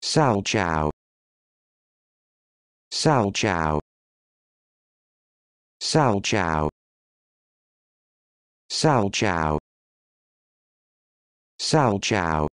Sao Chao. Sao Chao. Sao